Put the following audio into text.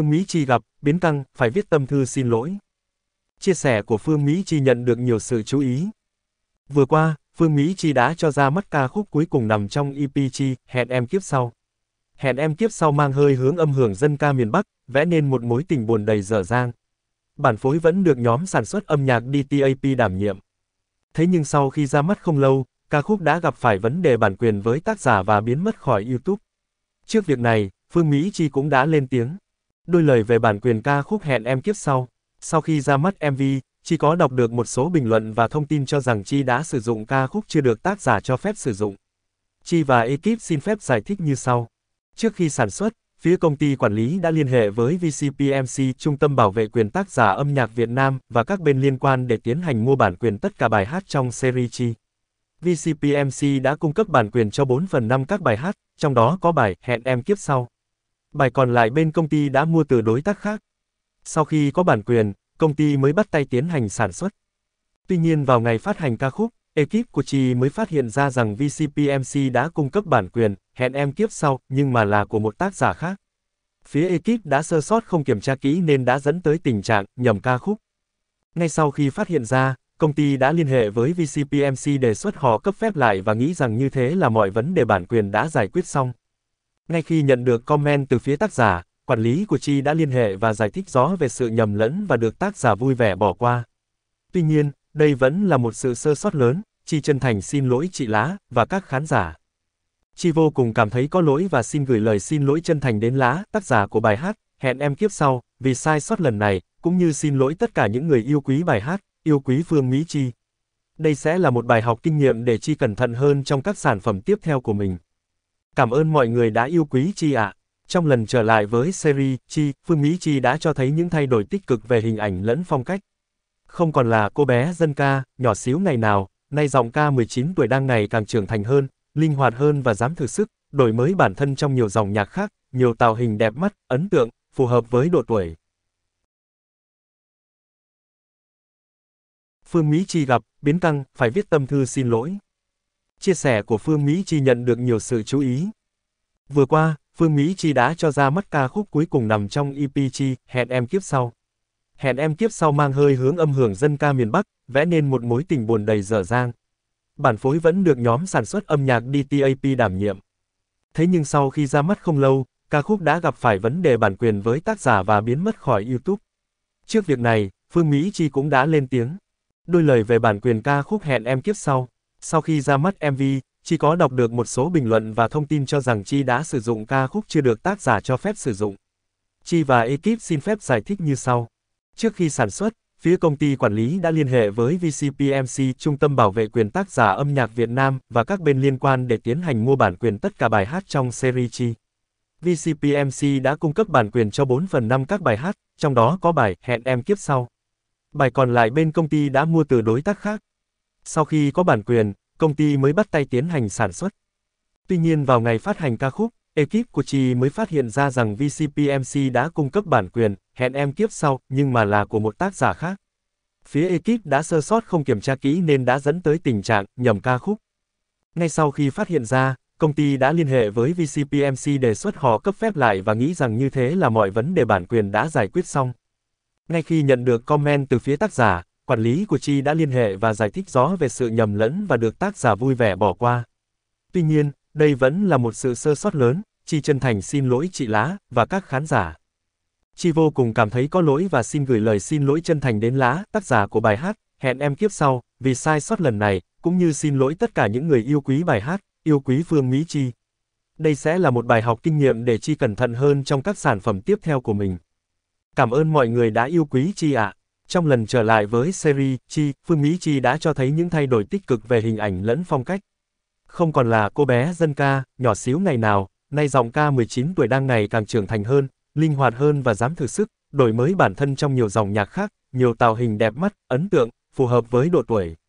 Phương Mỹ Chi gặp, biến căng, phải viết tâm thư xin lỗi. Chia sẻ của Phương Mỹ Chi nhận được nhiều sự chú ý. Vừa qua, Phương Mỹ Chi đã cho ra mắt ca khúc cuối cùng nằm trong EP Chi, Hẹn em kiếp sau. Hẹn em kiếp sau mang hơi hướng âm hưởng dân ca miền Bắc, vẽ nên một mối tình buồn đầy dở dang. Bản phối vẫn được nhóm sản xuất âm nhạc DTAP đảm nhiệm. Thế nhưng sau khi ra mắt không lâu, ca khúc đã gặp phải vấn đề bản quyền với tác giả và biến mất khỏi YouTube. Trước việc này, Phương Mỹ Chi cũng đã lên tiếng. Đôi lời về bản quyền ca khúc hẹn em kiếp sau. Sau khi ra mắt MV, Chi có đọc được một số bình luận và thông tin cho rằng Chi đã sử dụng ca khúc chưa được tác giả cho phép sử dụng. Chi và ekip xin phép giải thích như sau. Trước khi sản xuất, phía công ty quản lý đã liên hệ với VCPMC Trung tâm Bảo vệ quyền tác giả âm nhạc Việt Nam và các bên liên quan để tiến hành mua bản quyền tất cả bài hát trong series Chi. VCPMC đã cung cấp bản quyền cho 4 phần 5 các bài hát, trong đó có bài Hẹn em kiếp sau. Bài còn lại bên công ty đã mua từ đối tác khác. Sau khi có bản quyền, công ty mới bắt tay tiến hành sản xuất. Tuy nhiên vào ngày phát hành ca khúc, ekip của Chi mới phát hiện ra rằng VCPMC đã cung cấp bản quyền, hẹn em kiếp sau, nhưng mà là của một tác giả khác. Phía ekip đã sơ sót không kiểm tra kỹ nên đã dẫn tới tình trạng nhầm ca khúc. Ngay sau khi phát hiện ra, công ty đã liên hệ với VCPMC đề xuất họ cấp phép lại và nghĩ rằng như thế là mọi vấn đề bản quyền đã giải quyết xong. Ngay khi nhận được comment từ phía tác giả, quản lý của Chi đã liên hệ và giải thích rõ về sự nhầm lẫn và được tác giả vui vẻ bỏ qua. Tuy nhiên, đây vẫn là một sự sơ sót lớn, Chi chân thành xin lỗi chị Lá và các khán giả. Chi vô cùng cảm thấy có lỗi và xin gửi lời xin lỗi chân thành đến Lá, tác giả của bài hát, hẹn em kiếp sau, vì sai sót lần này, cũng như xin lỗi tất cả những người yêu quý bài hát, yêu quý Phương Mỹ Chi. Đây sẽ là một bài học kinh nghiệm để Chi cẩn thận hơn trong các sản phẩm tiếp theo của mình. Cảm ơn mọi người đã yêu quý Chi ạ. À. Trong lần trở lại với series Chi, Phương Mỹ Chi đã cho thấy những thay đổi tích cực về hình ảnh lẫn phong cách. Không còn là cô bé dân ca, nhỏ xíu ngày nào, nay giọng ca 19 tuổi đang ngày càng trưởng thành hơn, linh hoạt hơn và dám thử sức, đổi mới bản thân trong nhiều dòng nhạc khác, nhiều tạo hình đẹp mắt, ấn tượng, phù hợp với độ tuổi. Phương Mỹ Chi gặp, biến căng, phải viết tâm thư xin lỗi chia sẻ của Phương Mỹ Chi nhận được nhiều sự chú ý. Vừa qua, Phương Mỹ Chi đã cho ra mắt ca khúc cuối cùng nằm trong EP Chi, Hẹn em kiếp sau. Hẹn em kiếp sau mang hơi hướng âm hưởng dân ca miền Bắc, vẽ nên một mối tình buồn đầy dở dang. Bản phối vẫn được nhóm sản xuất âm nhạc DTAP đảm nhiệm. Thế nhưng sau khi ra mắt không lâu, ca khúc đã gặp phải vấn đề bản quyền với tác giả và biến mất khỏi YouTube. Trước việc này, Phương Mỹ Chi cũng đã lên tiếng. Đôi lời về bản quyền ca khúc Hẹn em kiếp sau. Sau khi ra mắt MV, Chi có đọc được một số bình luận và thông tin cho rằng Chi đã sử dụng ca khúc chưa được tác giả cho phép sử dụng. Chi và ekip xin phép giải thích như sau. Trước khi sản xuất, phía công ty quản lý đã liên hệ với VCPMC Trung tâm Bảo vệ quyền tác giả âm nhạc Việt Nam và các bên liên quan để tiến hành mua bản quyền tất cả bài hát trong series Chi. VCPMC đã cung cấp bản quyền cho 4 phần 5 các bài hát, trong đó có bài Hẹn em kiếp sau. Bài còn lại bên công ty đã mua từ đối tác khác, sau khi có bản quyền, công ty mới bắt tay tiến hành sản xuất. Tuy nhiên vào ngày phát hành ca khúc, ekip của chị mới phát hiện ra rằng VCPMC đã cung cấp bản quyền, hẹn em kiếp sau, nhưng mà là của một tác giả khác. Phía ekip đã sơ sót không kiểm tra kỹ nên đã dẫn tới tình trạng nhầm ca khúc. Ngay sau khi phát hiện ra, công ty đã liên hệ với VCPMC đề xuất họ cấp phép lại và nghĩ rằng như thế là mọi vấn đề bản quyền đã giải quyết xong. Ngay khi nhận được comment từ phía tác giả, quản lý của Chi đã liên hệ và giải thích rõ về sự nhầm lẫn và được tác giả vui vẻ bỏ qua. Tuy nhiên, đây vẫn là một sự sơ sót lớn, Chi chân thành xin lỗi chị Lá và các khán giả. Chi vô cùng cảm thấy có lỗi và xin gửi lời xin lỗi chân thành đến Lá, tác giả của bài hát, hẹn em kiếp sau, vì sai sót lần này, cũng như xin lỗi tất cả những người yêu quý bài hát, yêu quý Phương Mỹ Chi. Đây sẽ là một bài học kinh nghiệm để Chi cẩn thận hơn trong các sản phẩm tiếp theo của mình. Cảm ơn mọi người đã yêu quý Chi ạ. À. Trong lần trở lại với series Chi, Phương Mỹ Chi đã cho thấy những thay đổi tích cực về hình ảnh lẫn phong cách. Không còn là cô bé dân ca, nhỏ xíu ngày nào, nay giọng ca 19 tuổi đang ngày càng trưởng thành hơn, linh hoạt hơn và dám thử sức, đổi mới bản thân trong nhiều dòng nhạc khác, nhiều tạo hình đẹp mắt, ấn tượng, phù hợp với độ tuổi.